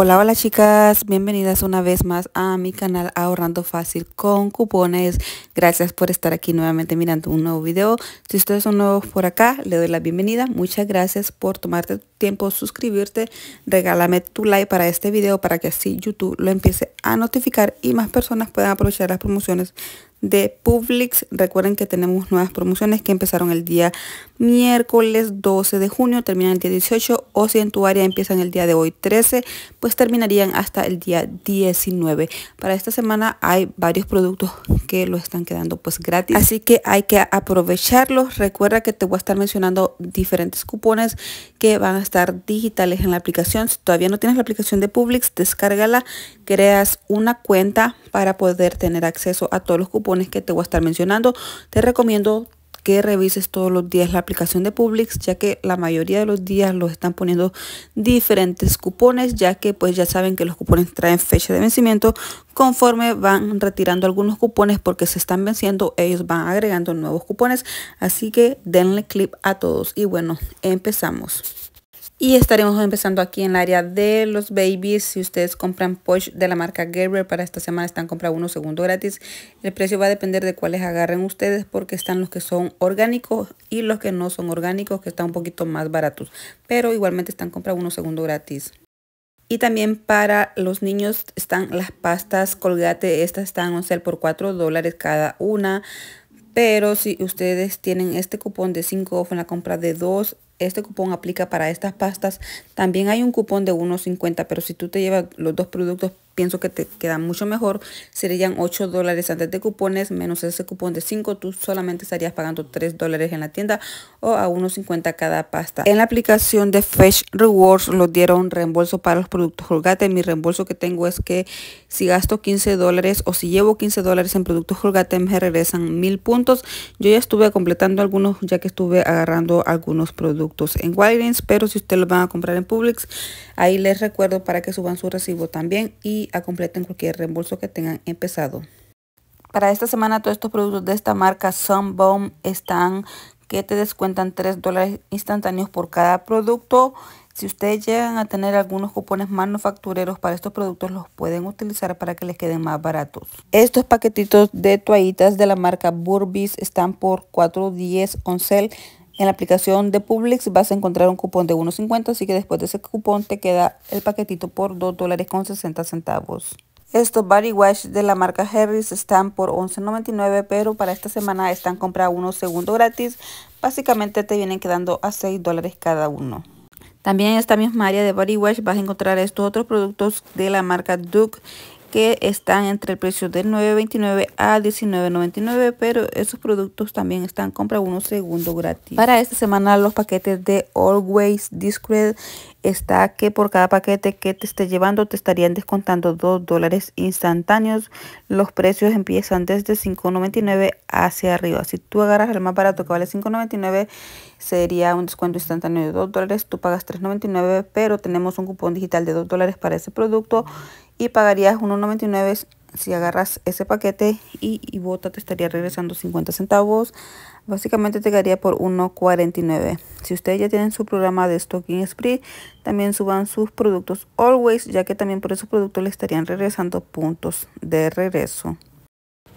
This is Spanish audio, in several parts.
Hola, hola chicas, bienvenidas una vez más a mi canal Ahorrando Fácil con cupones. Gracias por estar aquí nuevamente mirando un nuevo video. Si ustedes son nuevos por acá, le doy la bienvenida. Muchas gracias por tomarte tiempo suscribirte, regálame tu like para este video para que así YouTube lo empiece a notificar y más personas puedan aprovechar las promociones de Publix. Recuerden que tenemos nuevas promociones que empezaron el día miércoles 12 de junio, terminan el día 18 o si en tu área empiezan el día de hoy 13, pues terminarían hasta el día 19. Para esta semana hay varios productos que lo están quedando pues gratis, así que hay que aprovecharlos. Recuerda que te voy a estar mencionando diferentes cupones que van a estar digitales en la aplicación. Si todavía no tienes la aplicación de Publix, descárgala, creas una cuenta para poder tener acceso a todos los cupones que te voy a estar mencionando. Te recomiendo que revises todos los días la aplicación de Publix, ya que la mayoría de los días los están poniendo diferentes cupones, ya que pues ya saben que los cupones traen fecha de vencimiento. Conforme van retirando algunos cupones porque se están venciendo, ellos van agregando nuevos cupones. Así que denle clip a todos. Y bueno, empezamos. Y estaremos empezando aquí en el área de los babies. Si ustedes compran Posh de la marca Gerber para esta semana están comprando uno segundo gratis. El precio va a depender de cuáles agarren ustedes porque están los que son orgánicos y los que no son orgánicos que están un poquito más baratos. Pero igualmente están comprando uno segundo gratis. Y también para los niños están las pastas Colgate. Estas están en ser por 4 dólares cada una. Pero si ustedes tienen este cupón de 5 off en la compra de 2 este cupón aplica para estas pastas. También hay un cupón de 1.50, pero si tú te llevas los dos productos pienso que te queda mucho mejor, serían 8 dólares antes de cupones, menos ese cupón de 5, tú solamente estarías pagando 3 dólares en la tienda o a 1.50 cada pasta. En la aplicación de Fetch Rewards los dieron reembolso para los productos Holgate, Mi reembolso que tengo es que si gasto 15 dólares o si llevo 15 dólares en productos Holgate, me regresan 1000 puntos. Yo ya estuve completando algunos ya que estuve agarrando algunos productos en Walgreens, pero si usted lo van a comprar en Publix, ahí les recuerdo para que suban su recibo también y a completar cualquier reembolso que tengan empezado. Para esta semana todos estos productos de esta marca Sunbomb están que te descuentan 3 dólares instantáneos por cada producto. Si ustedes llegan a tener algunos cupones manufactureros para estos productos, los pueden utilizar para que les queden más baratos. Estos paquetitos de toallitas de la marca Burbis están por 4.10 oncel en la aplicación de Publix vas a encontrar un cupón de 1.50, así que después de ese cupón te queda el paquetito por 2 dólares con 60 centavos. Estos body wash de la marca Harris están por $11.99, pero para esta semana están comprando uno segundo gratis. Básicamente te vienen quedando a 6 dólares cada uno. También en esta misma área de body wash vas a encontrar estos otros productos de la marca Duke que están entre el precio del 9.29 a 19.99, pero esos productos también están compra uno segundo gratis. Para esta semana los paquetes de Always Discreet está que por cada paquete que te esté llevando te estarían descontando 2 dólares instantáneos. Los precios empiezan desde 5.99 hacia arriba. Si tú agarras el más barato que vale 5.99 sería un descuento instantáneo de 2 dólares. Tú pagas 3.99, pero tenemos un cupón digital de 2 dólares para ese producto y pagarías 1.99 si agarras ese paquete y, y bota te estaría regresando 50 centavos básicamente te quedaría por 1.49 si ustedes ya tienen su programa de stocking spree también suban sus productos always ya que también por esos productos le estarían regresando puntos de regreso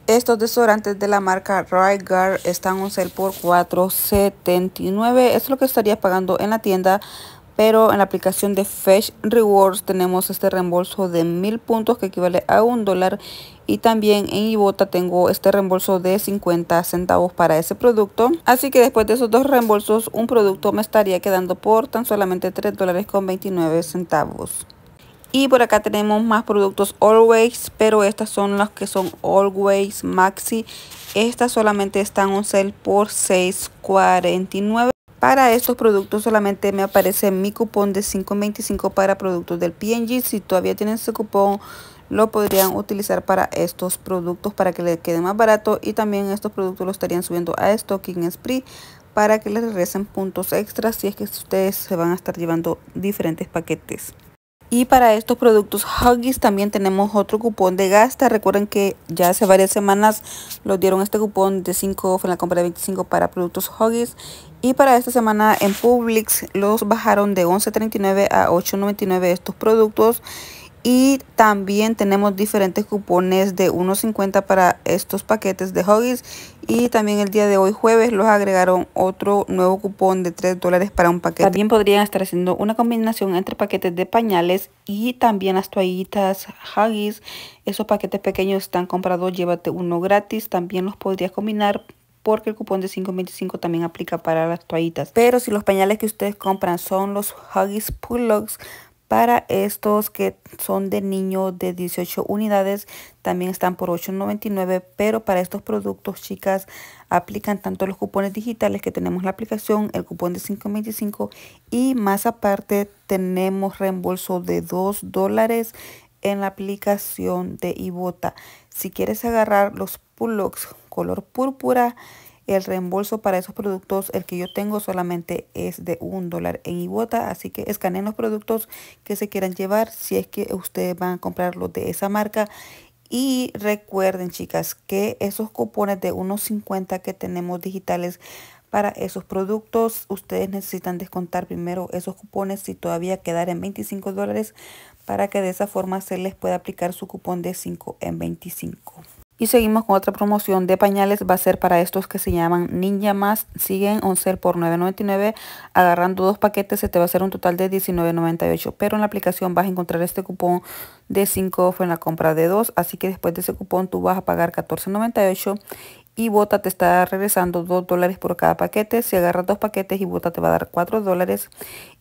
estos desodorantes de la marca Rygar están un ser por 4.79 es lo que estaría pagando en la tienda pero en la aplicación de Fetch Rewards tenemos este reembolso de mil puntos que equivale a un dólar y también en Ibota tengo este reembolso de 50 centavos para ese producto así que después de esos dos reembolsos un producto me estaría quedando por tan solamente 3 dólares con 29 centavos y por acá tenemos más productos Always, pero estas son las que son Always Maxi. Estas solamente están un sell por $6.49 para estos productos solamente me aparece mi cupón de 5.25 para productos del P&G. Si todavía tienen ese cupón, lo podrían utilizar para estos productos para que les quede más barato. Y también estos productos los estarían subiendo a Stocking Spree para que les regresen puntos extras si es que ustedes se van a estar llevando diferentes paquetes. Y para estos productos Huggies también tenemos otro cupón de gasta. Recuerden que ya hace varias semanas lo dieron este cupón de 5 en la compra de 25 para productos Huggies. Y para esta semana en Publix los bajaron de 11.39 a 8.99 estos productos. Y también tenemos diferentes cupones de 1.50 para estos paquetes de Huggies. Y también el día de hoy jueves los agregaron otro nuevo cupón de 3 dólares para un paquete. También podrían estar haciendo una combinación entre paquetes de pañales y también las toallitas Huggies. Esos paquetes pequeños están comprados, llévate uno gratis. También los podrías combinar porque el cupón de 5.25 también aplica para las toallitas. Pero si los pañales que ustedes compran son los Huggies Pull-Ups, para estos que son de niño de 18 unidades también están por $8.99, pero para estos productos, chicas, aplican tanto los cupones digitales que tenemos la aplicación, el cupón de 5.25 y más aparte tenemos reembolso de 2 dólares en la aplicación de Ibota. Si quieres agarrar los Pull Ups color púrpura. El reembolso para esos productos, el que yo tengo solamente es de un dólar en Ibota. Así que escaneen los productos que se quieran llevar si es que ustedes van a comprarlos de esa marca. Y recuerden chicas que esos cupones de unos 50 que tenemos digitales para esos productos, ustedes necesitan descontar primero esos cupones si todavía quedar en 25 dólares para que de esa forma se les pueda aplicar su cupón de 5 en 25. Y seguimos con otra promoción de pañales. Va a ser para estos que se llaman Ninja Más. Siguen 11 por 9.99. Agarrando dos paquetes se te va a hacer un total de 19.98. Pero en la aplicación vas a encontrar este cupón de 5 off en la compra de 2. Así que después de ese cupón tú vas a pagar 14.98 y Bota te está regresando 2 dólares por cada paquete. Si agarras dos paquetes y Bota te va a dar 4 dólares.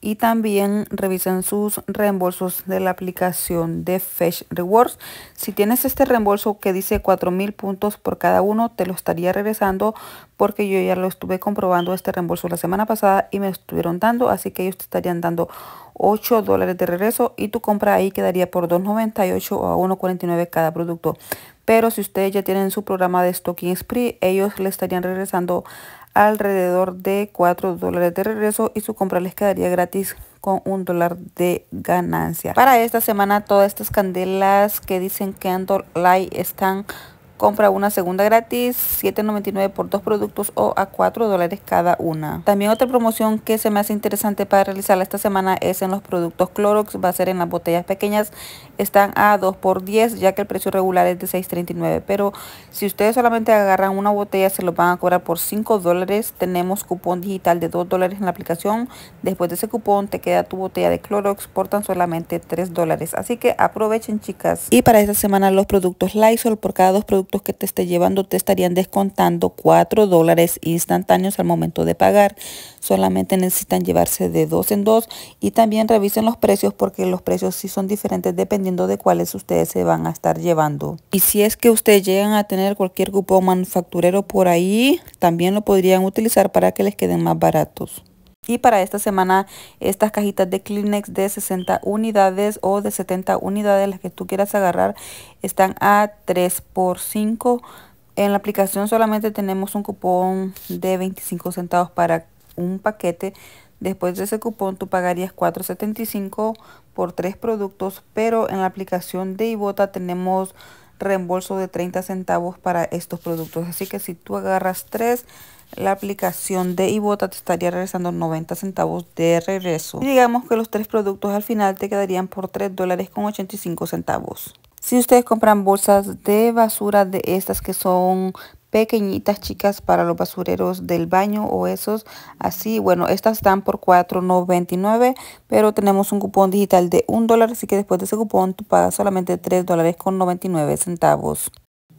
Y también revisen sus reembolsos de la aplicación de Fetch Rewards. Si tienes este reembolso que dice 4000 puntos por cada uno, te lo estaría regresando porque yo ya lo estuve comprobando este reembolso la semana pasada y me estuvieron dando. Así que ellos te estarían dando 8 dólares de regreso y tu compra ahí quedaría por 2.98 o a 1.49 cada producto. Pero si ustedes ya tienen su programa de Stocking Spree, ellos le estarían regresando alrededor de 4 dólares de regreso y su compra les quedaría gratis con un dólar de ganancia. Para esta semana todas estas candelas que dicen Candle Light están compra una segunda gratis, $7.99 por dos productos o a 4 dólares cada una. También otra promoción que se me hace interesante para realizarla esta semana es en los productos Clorox, va a ser en las botellas pequeñas están a 2 por 10 ya que el precio regular es de 6.39 pero si ustedes solamente agarran una botella se lo van a cobrar por 5 dólares tenemos cupón digital de 2 dólares en la aplicación después de ese cupón te queda tu botella de Clorox por tan solamente 3 dólares así que aprovechen chicas y para esta semana los productos Lysol por cada dos productos que te esté llevando te estarían descontando 4 dólares instantáneos al momento de pagar solamente necesitan llevarse de dos en dos y también revisen los precios porque los precios sí son diferentes dependiendo de cuáles ustedes se van a estar llevando. Y si es que ustedes llegan a tener cualquier cupón manufacturero por ahí, también lo podrían utilizar para que les queden más baratos. Y para esta semana, estas cajitas de Kleenex de 60 unidades o de 70 unidades, las que tú quieras agarrar, están a 3 por 5 en la aplicación solamente tenemos un cupón de 25 centavos para un paquete. Después de ese cupón tú pagarías $4.75 por tres productos, pero en la aplicación de Ibota tenemos reembolso de 30 centavos para estos productos. Así que si tú agarras tres, la aplicación de Ibota te estaría regresando 90 centavos de regreso. digamos que los tres productos al final te quedarían por 3 dólares con 85 centavos. Si ustedes compran bolsas de basura de estas que son pequeñitas chicas para los basureros del baño o esos así. Bueno, estas están por $4.99, pero tenemos un cupón digital de $1, dólar, así que después de ese cupón tú pagas solamente 3 dólares con 99 centavos.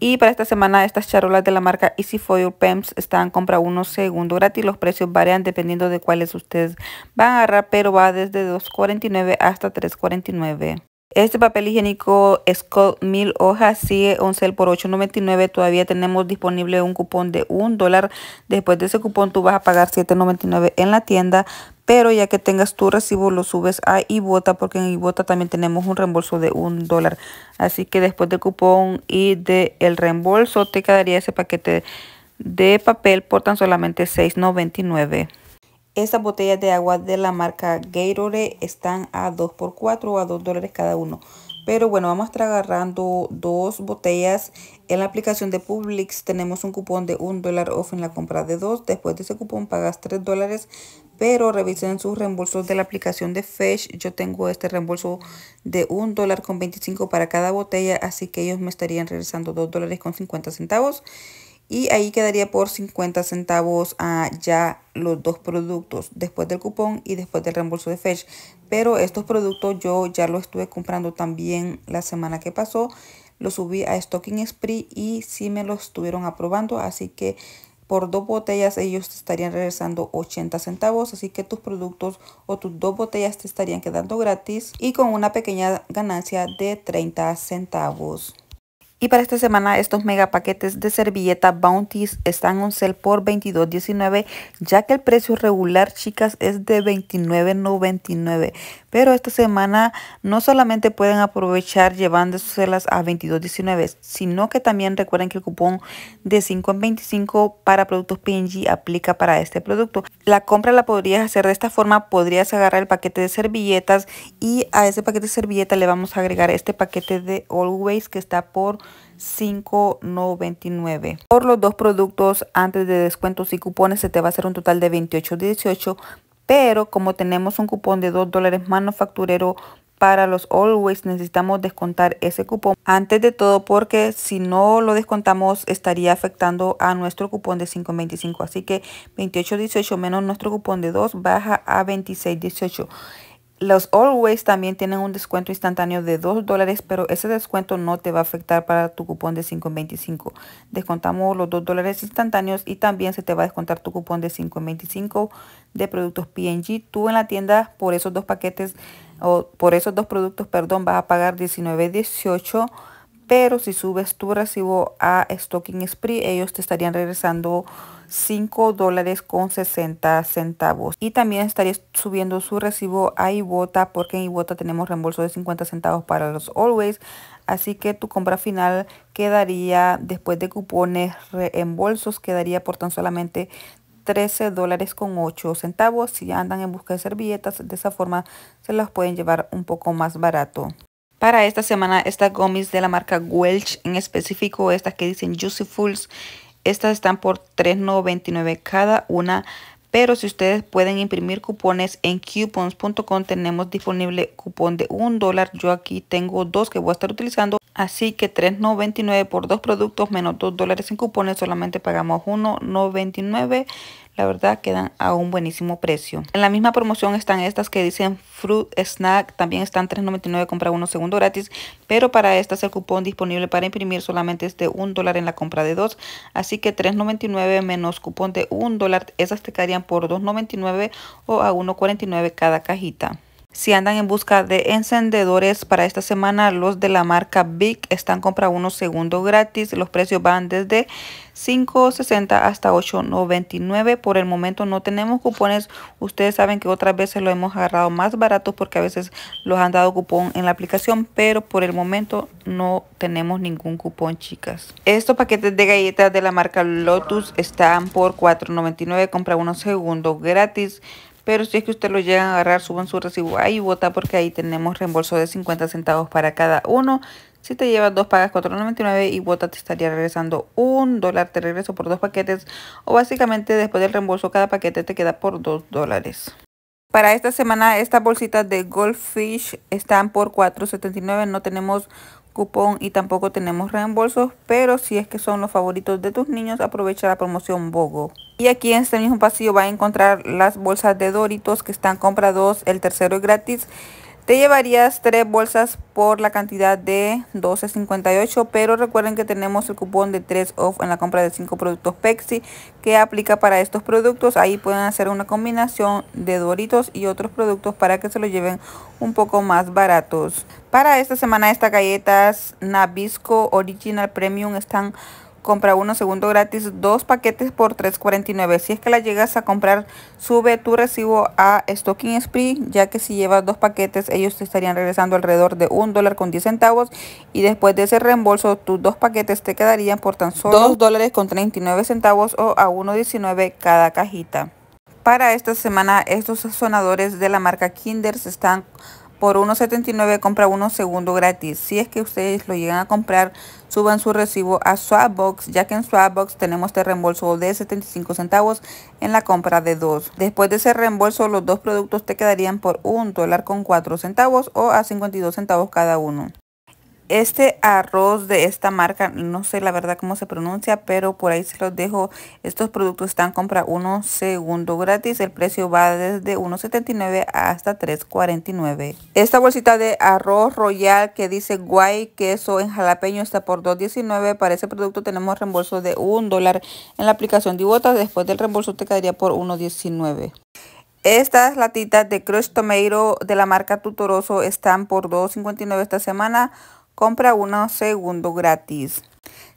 Y para esta semana estas charolas de la marca Easy Foil Pemps están compra uno segundo gratis. Los precios varían dependiendo de cuáles ustedes van a agarrar, pero va desde 2.49 hasta 3.49. Este papel higiénico Scott mil hojas sigue 11 por 8.99. Todavía tenemos disponible un cupón de un dólar. Después de ese cupón tú vas a pagar 7.99 en la tienda. Pero ya que tengas tu recibo lo subes a Ibota porque en Ibota también tenemos un reembolso de un dólar. Así que después del cupón y del reembolso te quedaría ese paquete de papel por tan solamente 6.99. Estas botellas de agua de la marca Gatorade están a 2 por 4 o a 2 dólares cada uno. Pero bueno, vamos a estar agarrando dos botellas. En la aplicación de Publix tenemos un cupón de 1 dólar off en la compra de dos. Después de ese cupón pagas 3 dólares. Pero revisen sus reembolsos de la aplicación de Fesh. Yo tengo este reembolso de 1 dólar con 25 para cada botella. Así que ellos me estarían regresando 2 dólares con 50 centavos y ahí quedaría por 50 centavos a ah, ya los dos productos después del cupón y después del reembolso de Fetch pero estos productos yo ya los estuve comprando también la semana que pasó los subí a Stocking Spree y sí me los estuvieron aprobando así que por dos botellas ellos te estarían regresando 80 centavos, así que tus productos o tus dos botellas te estarían quedando gratis y con una pequeña ganancia de 30 centavos. Y para esta semana estos mega paquetes de servilleta Bounties están en un sale por $22.19 ya que el precio regular chicas es de $29.99. Pero esta semana no solamente pueden aprovechar sus llevando llevándoselas a $22.19 sino que también recuerden que el cupón de 5 en 25 para productos PNG aplica para este producto. La compra la podrías hacer de esta forma, podrías agarrar el paquete de servilletas y a ese paquete de servilleta le vamos a agregar este paquete de Always que está por 5.99 por los dos productos antes de descuentos y cupones se te va a hacer un total de 28.18 pero como tenemos un cupón de 2 dólares manufacturero para los always necesitamos descontar ese cupón antes de todo porque si no lo descontamos estaría afectando a nuestro cupón de 5.25 así que 28.18 menos nuestro cupón de 2 baja a 26.18 los Always también tienen un descuento instantáneo de 2 dólares, pero ese descuento no te va a afectar para tu cupón de 5.25. Descontamos los 2 dólares instantáneos y también se te va a descontar tu cupón de 5.25 de productos P&G. Tú en la tienda por esos dos paquetes o por esos dos productos, perdón, vas a pagar 19.18, pero si subes tu recibo a Stocking Spree, ellos te estarían regresando 5 dólares con 60 centavos. Y también estaría subiendo su recibo a Ibota porque en Ibota tenemos reembolso de 50 centavos para los Always. Así que tu compra final quedaría, después de cupones, reembolsos, quedaría por tan solamente 13 dólares con 8 centavos. Si andan en busca de servilletas, de esa forma se las pueden llevar un poco más barato. Para esta semana, estas gomis de la marca Welch, en específico estas que dicen Juicy Fools, estas están por $3.99 cada una, pero si ustedes pueden imprimir cupones en coupons.com tenemos disponible cupón de un dólar. Yo aquí tengo dos que voy a estar utilizando. Así que $3.99 por dos productos menos $2 dólares en cupones. Solamente pagamos $1.99 la verdad quedan a un buenísimo precio. En la misma promoción están estas que dicen Fruit Snack. También están $3.99 compra uno segundo gratis. Pero para estas el cupón disponible para imprimir solamente es de un dólar en la compra de dos. Así que $3.99 menos cupón de un dólar. Esas te caerían por $2.99 o a $1.49 cada cajita. Si andan en busca de encendedores para esta semana, los de la marca Big están compra unos segundos gratis. Los precios van desde 5.60 hasta 8.99. Por el momento no tenemos cupones. Ustedes saben que otras veces lo hemos agarrado más barato porque a veces los han dado cupón en la aplicación, pero por el momento no tenemos ningún cupón, chicas. Estos paquetes de galletas de la marca Lotus están por 4.99. Compra unos segundos gratis. Pero si es que usted lo llega a agarrar, suban su recibo ahí y vota porque ahí tenemos reembolso de 50 centavos para cada uno. Si te llevas dos, pagas 4.99 y Bota te estaría regresando un dólar. Te regreso por dos paquetes o básicamente después del reembolso cada paquete te queda por dos dólares. Para esta semana estas bolsitas de Goldfish están por 4.79. No tenemos cupón y tampoco tenemos reembolsos, pero si es que son los favoritos de tus niños, aprovecha la promoción BOGO. Y aquí en este mismo pasillo va a encontrar las bolsas de Doritos que están comprados el tercero es gratis te llevarías tres bolsas por la cantidad de 12.58, pero recuerden que tenemos el cupón de 3 off en la compra de 5 productos PEXI. que aplica para estos productos. Ahí pueden hacer una combinación de Doritos y otros productos para que se los lleven un poco más baratos. Para esta semana estas galletas Nabisco Original Premium están compra uno segundo gratis, dos paquetes por $3.49. Si es que la llegas a comprar, sube tu recibo a Stocking Spree, ya que si llevas dos paquetes, ellos te estarían regresando alrededor de un dólar con 10 centavos y después de ese reembolso, tus dos paquetes te quedarían por tan solo dos dólares con 39 centavos o a 1.19 cada cajita. Para esta semana, estos sonadores de la marca Kinders están por 1.79, compra uno segundo gratis. Si es que ustedes lo llegan a comprar, suban su recibo a Swapbox, ya que en Swapbox tenemos este reembolso de 75 centavos en la compra de dos. Después de ese reembolso, los dos productos te quedarían por un dólar con 4 centavos o a 52 centavos cada uno este arroz de esta marca, no sé la verdad cómo se pronuncia, pero por ahí se los dejo. Estos productos están compra uno segundo gratis. El precio va desde 1.79 hasta 3.49. Esta bolsita de arroz royal que dice guay queso en jalapeño está por 2.19. Para ese producto tenemos reembolso de un dólar en la aplicación de Después del reembolso te quedaría por 1.19. Estas latitas de Crush Tomato de la marca Tutoroso están por $2.59 esta semana compra uno segundo gratis.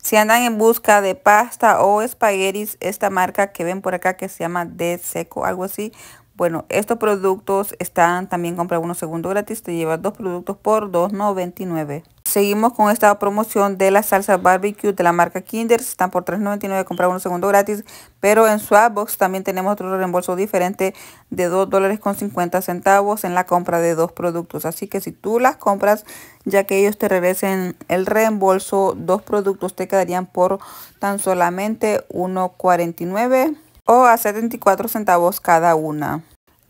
Si andan en busca de pasta o espaguetis, esta marca que ven por acá que se llama De Seco, algo así, bueno, estos productos están también compra uno segundo gratis, te llevas dos productos por $2.99. Seguimos con esta promoción de la salsa barbecue de la marca Kinder, están por $3.99, compra uno segundo gratis, pero en Swapbox también tenemos otro reembolso diferente de $2.50 en la compra de dos productos. Así que si tú las compras, ya que ellos te regresen el reembolso, dos productos te quedarían por tan solamente $1.49 o a 74 centavos cada una.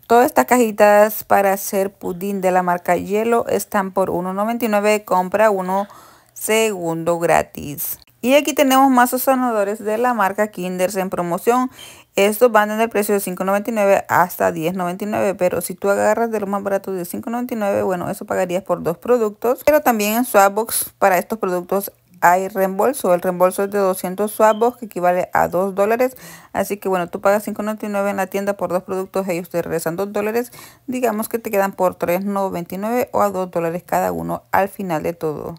Todas estas cajitas para hacer pudín de la marca Hielo están por $1.99, compra uno segundo gratis. Y aquí tenemos más sonadores de la marca Kinders en promoción. Estos van desde el precio de $5.99 hasta $10.99, pero si tú agarras de lo más barato de $5.99, bueno, eso pagarías por dos productos. Pero también en Swapbox para estos productos hay reembolso. El reembolso es de 200 suavos que equivale a 2 dólares. Así que bueno, tú pagas 5.99 en la tienda por dos productos, ellos ustedes regresan 2 dólares. Digamos que te quedan por 3.99 o a 2 dólares cada uno al final de todo.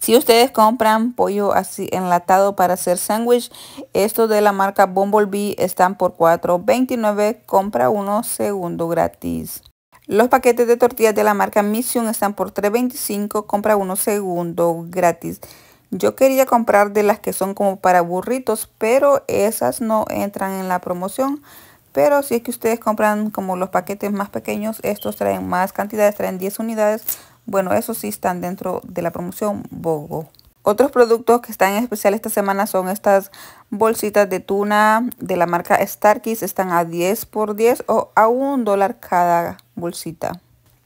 Si ustedes compran pollo así enlatado para hacer sándwich, estos de la marca Bumblebee están por 4.29. Compra uno segundo gratis. Los paquetes de tortillas de la marca Mission están por $3.25, compra uno segundo gratis. Yo quería comprar de las que son como para burritos, pero esas no entran en la promoción. Pero si es que ustedes compran como los paquetes más pequeños, estos traen más cantidades, traen 10 unidades. Bueno, esos sí están dentro de la promoción BOGO. Otros productos que están en especial esta semana son estas bolsitas de tuna de la marca Starkis. Están a 10 por 10 o a un dólar cada bolsita.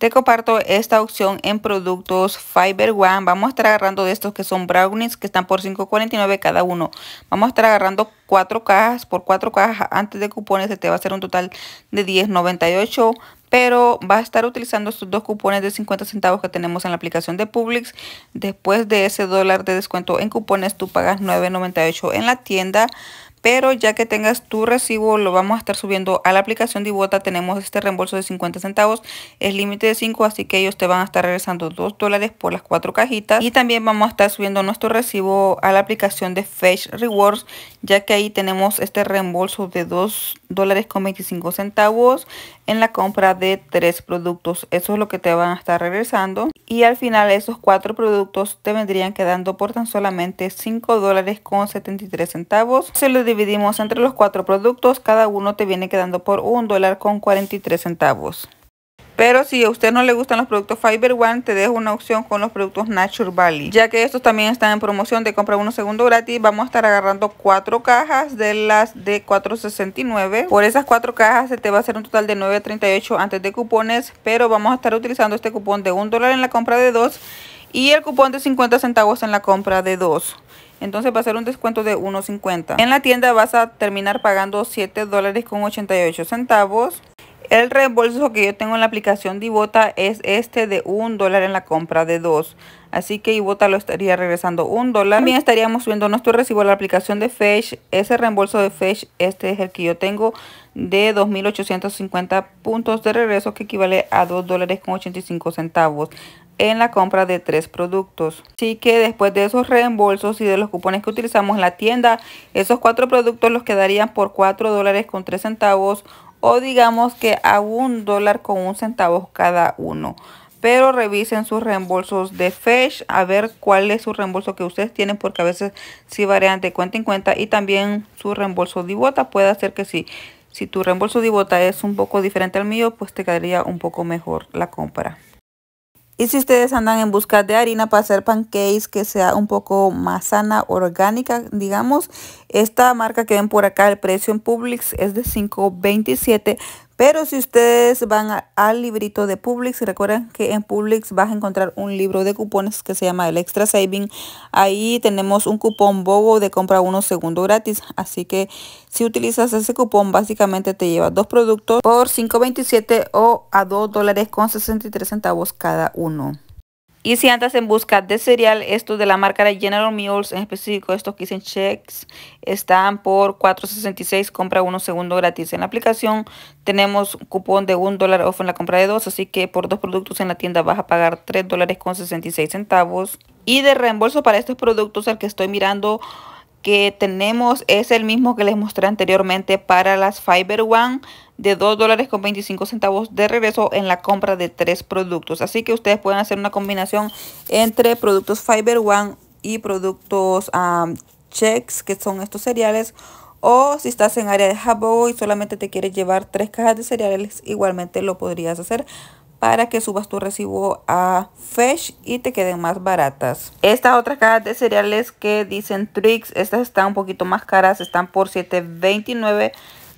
Te comparto esta opción en productos Fiber One. Vamos a estar agarrando de estos que son brownies que están por $5.49 cada uno. Vamos a estar agarrando cuatro cajas por cuatro cajas antes de cupones. Se te va a hacer un total de $10.98 pero va a estar utilizando estos dos cupones de 50 centavos que tenemos en la aplicación de Publix. Después de ese dólar de descuento en cupones, tú pagas $9.98 en la tienda pero ya que tengas tu recibo lo vamos a estar subiendo a la aplicación de Ibota. Tenemos este reembolso de 50 centavos, es límite de 5, así que ellos te van a estar regresando 2 dólares por las 4 cajitas. Y también vamos a estar subiendo nuestro recibo a la aplicación de Fetch Rewards, ya que ahí tenemos este reembolso de 2 dólares con 25 centavos en la compra de tres productos. Eso es lo que te van a estar regresando. Y al final esos cuatro productos te vendrían quedando por tan solamente 5 dólares con 73 centavos. Si lo dividimos entre los cuatro productos, cada uno te viene quedando por un dólar con 43 centavos. Pero si a usted no le gustan los productos Fiber One, te dejo una opción con los productos Nature Valley. Ya que estos también están en promoción de compra uno segundo gratis, vamos a estar agarrando cuatro cajas de las de 4.69. Por esas cuatro cajas se te va a hacer un total de 9.38 antes de cupones, pero vamos a estar utilizando este cupón de un dólar en la compra de 2 y el cupón de 50 centavos en la compra de 2. Entonces va a ser un descuento de 1.50. En la tienda vas a terminar pagando 7 dólares con 88 centavos. El reembolso que yo tengo en la aplicación de Ibota es este de un dólar en la compra de dos. Así que Ibota lo estaría regresando un dólar. También estaríamos subiendo nuestro recibo a la aplicación de Fetch. Ese reembolso de Fetch, este es el que yo tengo de 2.850 puntos de regreso que equivale a 2 dólares con 85 centavos en la compra de tres productos. Así que después de esos reembolsos y de los cupones que utilizamos en la tienda, esos cuatro productos los quedarían por 4 dólares con 3 centavos o digamos que a un dólar con un centavo cada uno. Pero revisen sus reembolsos de Fetch a ver cuál es su reembolso que ustedes tienen porque a veces sí varían de cuenta en cuenta y también su reembolso de bota puede hacer que sí. Si tu reembolso de bota es un poco diferente al mío, pues te quedaría un poco mejor la compra. Y si ustedes andan en busca de harina para hacer pancakes que sea un poco más sana, orgánica, digamos, esta marca que ven por acá, el precio en Publix es de $5.27 pero si ustedes van al librito de Publix, recuerden que en Publix vas a encontrar un libro de cupones que se llama el Extra Saving. Ahí tenemos un cupón Bobo de compra uno segundo gratis. Así que si utilizas ese cupón, básicamente te llevas dos productos por 5.27 o a 2 dólares con 63 centavos cada uno. Y si andas en busca de cereal, estos de la marca de General Mills, en específico estos que dicen checks, están por $4.66, compra uno segundo gratis. En la aplicación tenemos cupón de $1 dólar off en la compra de dos, así que por dos productos en la tienda vas a pagar $3.66 con centavos. Y de reembolso para estos productos, al que estoy mirando que tenemos es el mismo que les mostré anteriormente para las Fiber One de 2 dólares con 25 centavos de regreso en la compra de tres productos. Así que ustedes pueden hacer una combinación entre productos Fiber One y productos checks que son estos cereales. O si estás en área de Jabo y solamente te quieres llevar tres cajas de cereales, igualmente lo podrías hacer para que subas tu recibo a Fesh y te queden más baratas. Estas otras cajas de cereales que dicen Tricks, estas están un poquito más caras, están por $7.29,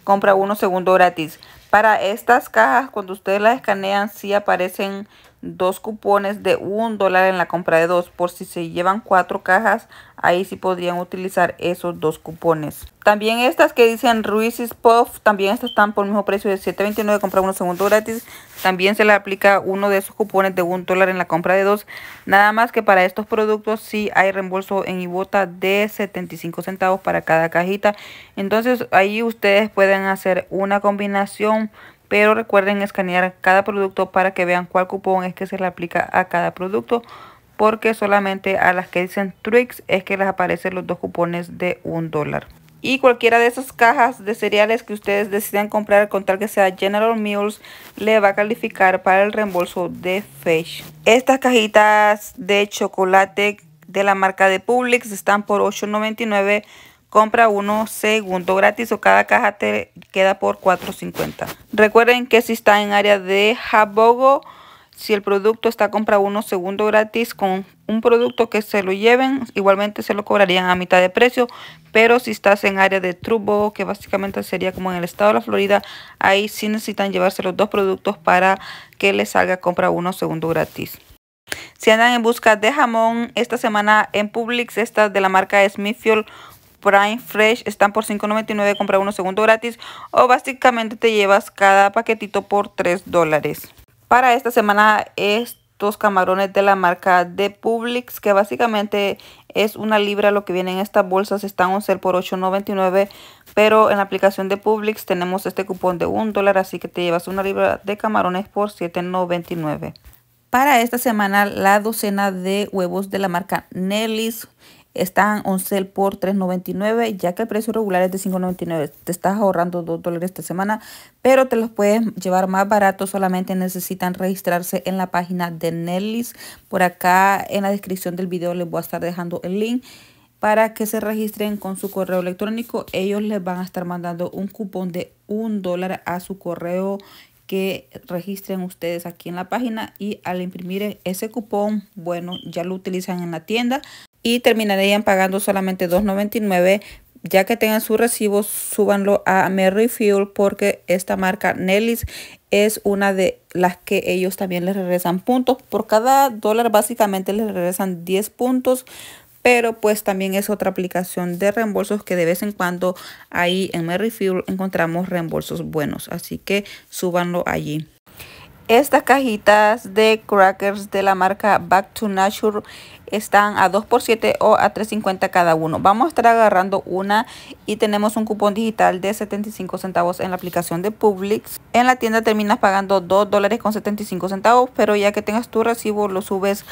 compra uno segundo gratis. Para estas cajas, cuando ustedes las escanean, sí aparecen dos cupones de un dólar en la compra de dos. Por si se llevan cuatro cajas, ahí sí podrían utilizar esos dos cupones. También estas que dicen Ruiz's Puff, también estas están por el mismo precio de $7.29, comprar uno segundo gratis. También se le aplica uno de esos cupones de un dólar en la compra de dos. Nada más que para estos productos sí hay reembolso en Ibota de 75 centavos para cada cajita. Entonces ahí ustedes pueden hacer una combinación pero recuerden escanear cada producto para que vean cuál cupón es que se le aplica a cada producto porque solamente a las que dicen Trix es que les aparecen los dos cupones de un dólar. Y cualquiera de esas cajas de cereales que ustedes decidan comprar con tal que sea General Mills le va a calificar para el reembolso de Fetch. Estas cajitas de chocolate de la marca de Publix están por $8.99 compra uno segundo gratis o cada caja te queda por 4.50. Recuerden que si está en área de Habogo, si el producto está compra uno segundo gratis con un producto que se lo lleven, igualmente se lo cobrarían a mitad de precio. Pero si estás en área de Trubo, que básicamente sería como en el estado de la Florida, ahí sí necesitan llevarse los dos productos para que les salga compra uno segundo gratis. Si andan en busca de jamón, esta semana en Publix, esta de la marca Smithfield, Prime Fresh están por $5.99, compra uno segundo gratis o básicamente te llevas cada paquetito por 3 dólares. Para esta semana estos camarones de la marca de Publix que básicamente es una libra lo que viene en estas bolsas están a ser por $8.99 pero en la aplicación de Publix tenemos este cupón de 1 dólar así que te llevas una libra de camarones por $7.99. Para esta semana la docena de huevos de la marca Nellis están 11 por $3.99, ya que el precio regular es de $5.99. Te estás ahorrando 2 dólares esta semana, pero te los puedes llevar más barato. Solamente necesitan registrarse en la página de Nellis. Por acá en la descripción del video les voy a estar dejando el link para que se registren con su correo electrónico. Ellos les van a estar mandando un cupón de 1 dólar a su correo que registren ustedes aquí en la página y al imprimir ese cupón, bueno, ya lo utilizan en la tienda y terminarían pagando solamente $2.99 ya que tengan su recibo, súbanlo a Merry Fuel porque esta marca Nellis es una de las que ellos también les regresan puntos. Por cada dólar básicamente les regresan 10 puntos, pero pues también es otra aplicación de reembolsos que de vez en cuando ahí en Merry Fuel encontramos reembolsos buenos. Así que súbanlo allí. Estas cajitas de crackers de la marca Back to Nature están a 2 por 7 o a 3.50 cada uno. Vamos a estar agarrando una y tenemos un cupón digital de 75 centavos en la aplicación de Publix. En la tienda terminas pagando 2 dólares con 75 centavos, pero ya que tengas tu recibo lo subes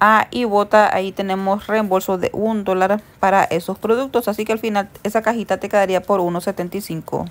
a y ahí tenemos reembolso de 1 dólar para esos productos así que al final esa cajita te quedaría por 1.75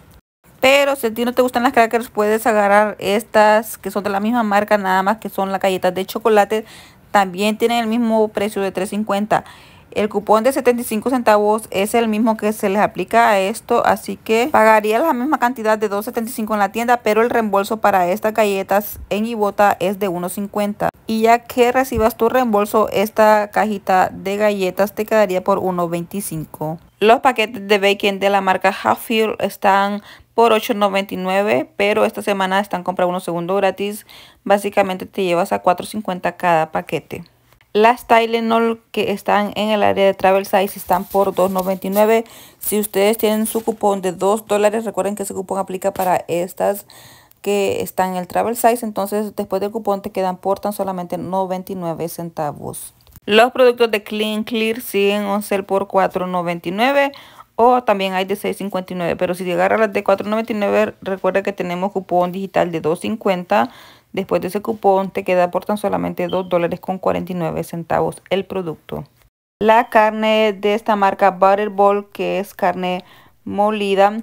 pero si a ti no te gustan las crackers, puedes agarrar estas que son de la misma marca, nada más que son las galletas de chocolate. También tienen el mismo precio de $3.50. El cupón de 75 centavos es el mismo que se les aplica a esto, así que pagaría la misma cantidad de 2.75 en la tienda, pero el reembolso para estas galletas en Ibota es de 1.50. Y ya que recibas tu reembolso, esta cajita de galletas te quedaría por 1.25. Los paquetes de bacon de la marca Huffield están por $8.99, pero esta semana están comprando unos segundo gratis. Básicamente te llevas a $4.50 cada paquete. Las Tylenol que están en el área de Travel Size están por $2.99. Si ustedes tienen su cupón de $2 dólares, recuerden que ese cupón aplica para estas que están en el Travel Size. Entonces después del cupón te quedan por tan solamente 99 centavos. Los productos de Clean Clear siguen 11 por $4.99 o también hay de 6.59. Pero si a las de 4.99, recuerda que tenemos cupón digital de 2.50. Después de ese cupón te queda por tan solamente $2.49 dólares con 49 centavos el producto. La carne de esta marca Butterball, que es carne molida,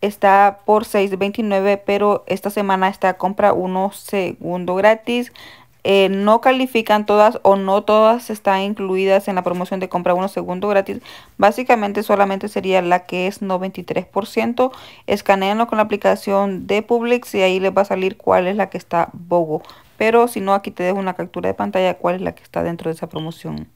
está por 6.29, pero esta semana está compra uno segundo gratis. Eh, no califican todas o no todas están incluidas en la promoción de compra uno segundo gratis. Básicamente solamente sería la que es 93%. Escaneenlo con la aplicación de Publix y ahí les va a salir cuál es la que está Bogo. Pero si no, aquí te dejo una captura de pantalla cuál es la que está dentro de esa promoción.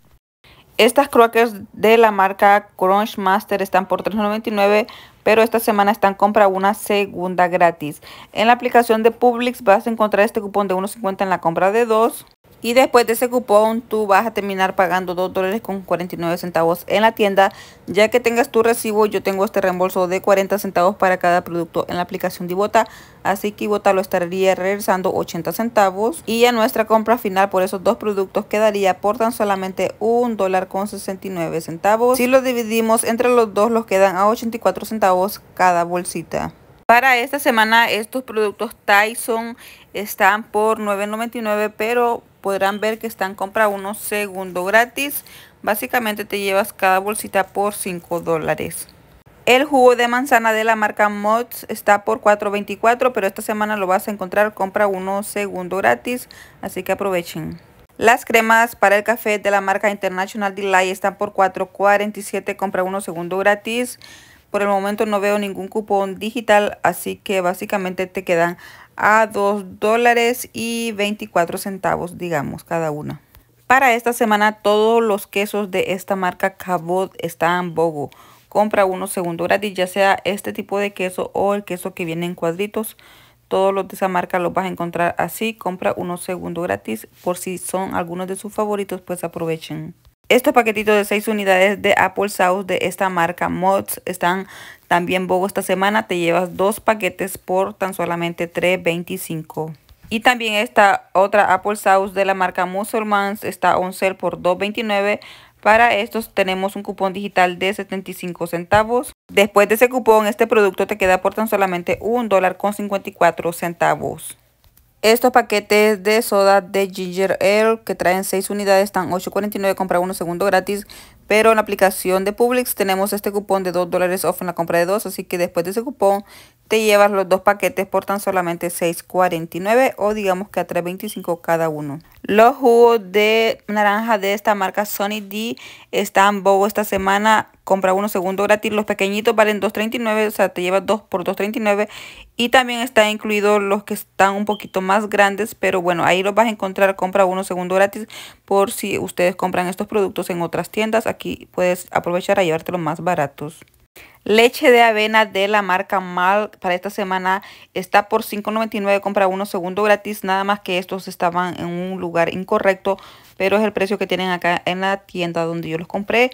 Estas crackers de la marca Crunch Master están por $3.99 pero esta semana está en compra una segunda gratis. En la aplicación de Publix vas a encontrar este cupón de 1.50 en la compra de dos y después de ese cupón tú vas a terminar pagando 2 dólares con 49 centavos en la tienda. Ya que tengas tu recibo, yo tengo este reembolso de 40 centavos para cada producto en la aplicación de Ibota. Así que Ibota lo estaría regresando 80 centavos. Y a nuestra compra final por esos dos productos quedaría por tan solamente 1 dólar con 69 centavos. Si lo dividimos entre los dos, los quedan a 84 centavos cada bolsita. Para esta semana estos productos Tyson están por 9.99 pero podrán ver que están compra uno segundo gratis. Básicamente te llevas cada bolsita por 5 dólares. El jugo de manzana de la marca Mods está por $4.24, pero esta semana lo vas a encontrar compra uno segundo gratis, así que aprovechen. Las cremas para el café de la marca International Delight están por $4.47, compra uno segundo gratis. Por el momento no veo ningún cupón digital, así que básicamente te quedan a 2 dólares y 24 centavos, digamos, cada una. Para esta semana todos los quesos de esta marca Cabot están bogo. Compra uno segundo gratis, ya sea este tipo de queso o el queso que viene en cuadritos. Todos los de esa marca los vas a encontrar así. Compra uno segundo gratis. Por si son algunos de sus favoritos, pues aprovechen. Estos paquetitos de 6 unidades de Apple Sauce de esta marca Mods están también Bogo esta semana. Te llevas dos paquetes por tan solamente $3.25. Y también esta otra Apple Sauce de la marca Musulmans está on sale por $2.29. Para estos tenemos un cupón digital de 75 centavos. Después de ese cupón, este producto te queda por tan solamente $1.54 centavos. Estos paquetes de soda de Ginger Ale que traen 6 unidades están 8.49 compra uno segundo gratis. Pero en la aplicación de Publix tenemos este cupón de 2 dólares off en la compra de 2. Así que después de ese cupón te llevas los dos paquetes por tan solamente $6.49 o digamos que a $3.25 cada uno. Los jugos de naranja de esta marca Sony D están bobo esta semana. Compra uno segundo gratis. Los pequeñitos valen $2.39, o sea, te llevas dos por $2.39. Y también está incluido los que están un poquito más grandes, pero bueno, ahí los vas a encontrar. Compra uno segundo gratis por si ustedes compran estos productos en otras tiendas. Aquí puedes aprovechar a llevártelos más baratos. Leche de avena de la marca Mal para esta semana está por $5.99. Compra uno segundo gratis. Nada más que estos estaban en un lugar incorrecto. Pero es el precio que tienen acá en la tienda donde yo los compré.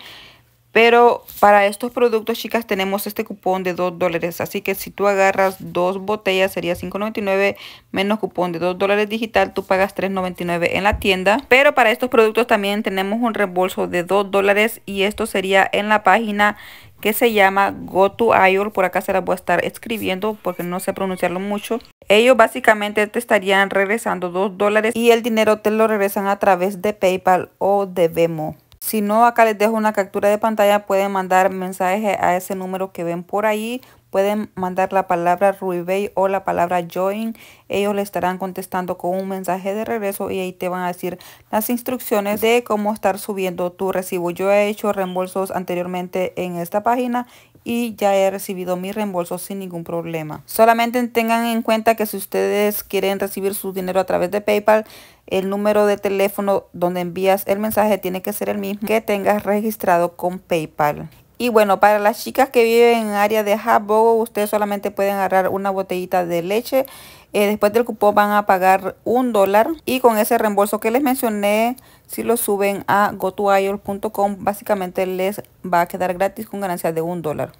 Pero para estos productos, chicas, tenemos este cupón de 2 dólares. Así que si tú agarras dos botellas, sería $5.99 menos cupón de 2 dólares digital. Tú pagas $3.99 en la tienda. Pero para estos productos también tenemos un reembolso de 2 dólares. Y esto sería en la página que se llama Go to Por acá se las voy a estar escribiendo porque no sé pronunciarlo mucho. Ellos básicamente te estarían regresando 2 dólares y el dinero te lo regresan a través de PayPal o de Vemo. Si no, acá les dejo una captura de pantalla. Pueden mandar mensaje a ese número que ven por ahí. Pueden mandar la palabra Ruibey o la palabra Join. Ellos le estarán contestando con un mensaje de regreso y ahí te van a decir las instrucciones de cómo estar subiendo tu recibo. Yo he hecho reembolsos anteriormente en esta página y ya he recibido mi reembolso sin ningún problema. Solamente tengan en cuenta que si ustedes quieren recibir su dinero a través de PayPal, el número de teléfono donde envías el mensaje tiene que ser el mismo que tengas registrado con PayPal. Y bueno, para las chicas que viven en área de Habbo, ustedes solamente pueden agarrar una botellita de leche. Eh, después del cupón van a pagar un dólar y con ese reembolso que les mencioné, si lo suben a gotuayol.com, básicamente les va a quedar gratis con ganancia de un dólar.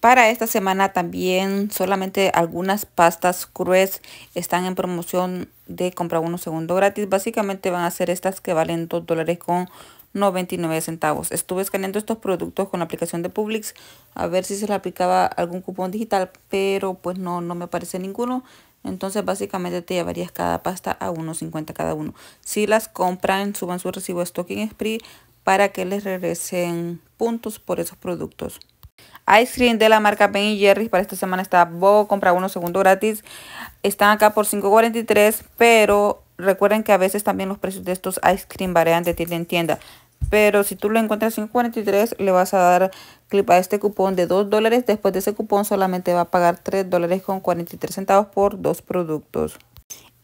Para esta semana también solamente algunas pastas crues están en promoción de compra uno segundo gratis. Básicamente van a ser estas que valen 2 dólares con 99 centavos. Estuve escaneando estos productos con la aplicación de Publix a ver si se le aplicaba algún cupón digital, pero pues no, no me aparece ninguno. Entonces básicamente te llevarías cada pasta a 1.50 cada uno. Si las compran, suban su recibo stocking Spree para que les regresen puntos por esos productos. Ice cream de la marca Ben Jerry's para esta semana está bobo compra uno segundo gratis. Están acá por 5.43, pero recuerden que a veces también los precios de estos ice cream varían de tienda en tienda. Pero si tú lo encuentras en 43, le vas a dar clip a este cupón de 2 dólares. Después de ese cupón solamente va a pagar 3 dólares con 43 centavos por dos productos.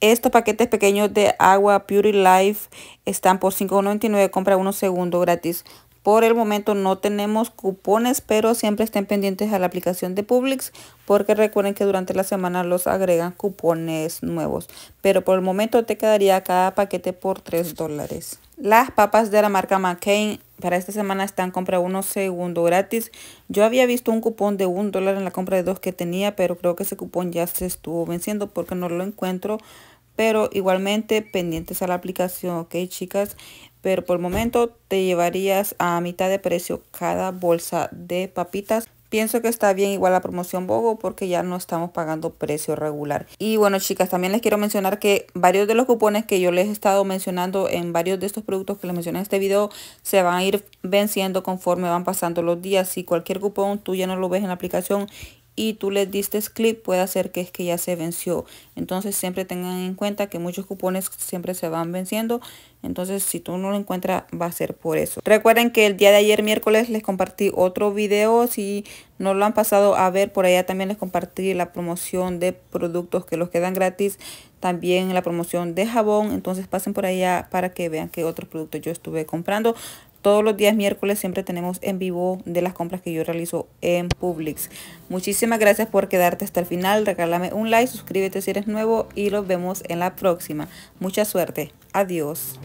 Estos paquetes pequeños de agua Beauty Life están por $5.99. Compra uno segundo gratis por el momento no tenemos cupones, pero siempre estén pendientes a la aplicación de Publix porque recuerden que durante la semana los agregan cupones nuevos. Pero por el momento te quedaría cada paquete por 3 dólares. Las papas de la marca McCain para esta semana están compra uno segundo gratis. Yo había visto un cupón de un dólar en la compra de dos que tenía, pero creo que ese cupón ya se estuvo venciendo porque no lo encuentro. Pero igualmente pendientes a la aplicación, ¿ok chicas? pero por el momento te llevarías a mitad de precio cada bolsa de papitas. Pienso que está bien igual la promoción Bogo porque ya no estamos pagando precio regular. Y bueno chicas, también les quiero mencionar que varios de los cupones que yo les he estado mencionando en varios de estos productos que les mencioné en este video se van a ir venciendo conforme van pasando los días. Si cualquier cupón tú ya no lo ves en la aplicación y tú le diste clip, puede hacer que es que ya se venció entonces siempre tengan en cuenta que muchos cupones siempre se van venciendo entonces si tú no lo encuentras va a ser por eso recuerden que el día de ayer miércoles les compartí otro video si no lo han pasado a ver por allá también les compartí la promoción de productos que los quedan gratis también la promoción de jabón entonces pasen por allá para que vean que otros productos yo estuve comprando todos los días miércoles siempre tenemos en vivo de las compras que yo realizo en Publix. Muchísimas gracias por quedarte hasta el final. Regálame un like, suscríbete si eres nuevo y los vemos en la próxima. Mucha suerte. Adiós.